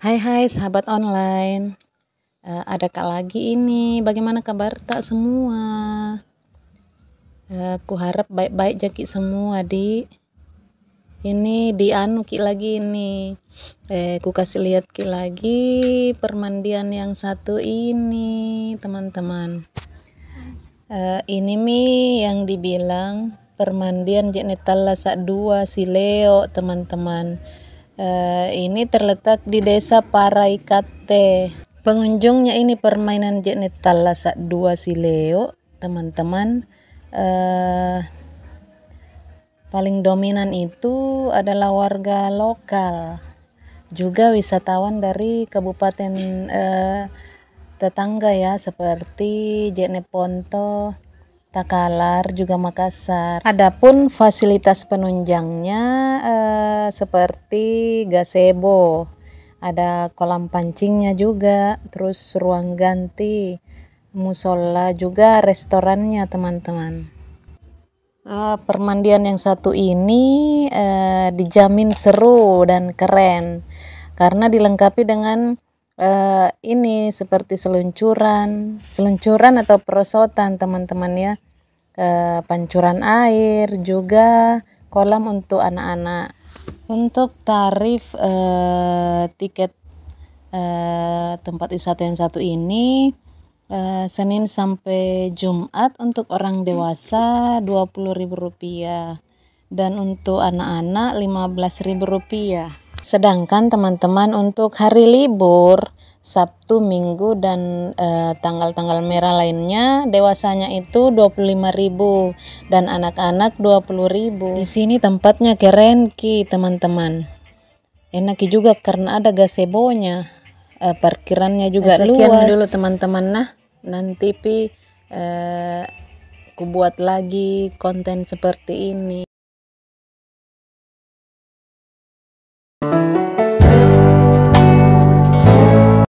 Hai hai sahabat online uh, Ada kak lagi ini Bagaimana kabar tak semua uh, harap baik-baik jaki semua di Ini di anu ki lagi ini eh, Ku kasih lihat ki lagi Permandian yang satu ini Teman-teman uh, Ini mi yang dibilang Permandian jenetal lasak dua si Leo teman-teman Eh, ini terletak di desa Paraikate. Pengunjungnya ini permainan jenis lasak dua si Leo, teman-teman. Uh, paling dominan itu adalah warga lokal, juga wisatawan dari kabupaten uh, tetangga ya, seperti Jeneponto, Ponto Takalar juga Makassar. Adapun fasilitas penunjangnya eh, seperti gazebo, ada kolam pancingnya juga, terus ruang ganti, musola juga restorannya teman-teman. Eh, permandian yang satu ini eh, dijamin seru dan keren karena dilengkapi dengan uh, ini seperti seluncuran, seluncuran atau perosotan teman-teman ya. Uh, pancuran air juga kolam untuk anak-anak. Untuk tarif uh, tiket uh, tempat wisata yang satu ini uh, Senin sampai Jumat untuk orang dewasa Rp20.000 dan untuk anak-anak Rp15.000. Sedangkan teman-teman untuk hari libur Sabtu, Minggu dan eh, tanggal-tanggal e, merah lainnya dewasanya itu 25.000 dan anak-anak 20.000. Di sini tempatnya keren Ki, teman-teman. Enak juga karena ada gazebonya. E, parkirannya juga eh, sekian luas. dulu teman-teman nah. Nanti Pi e, ku buat lagi konten seperti ini.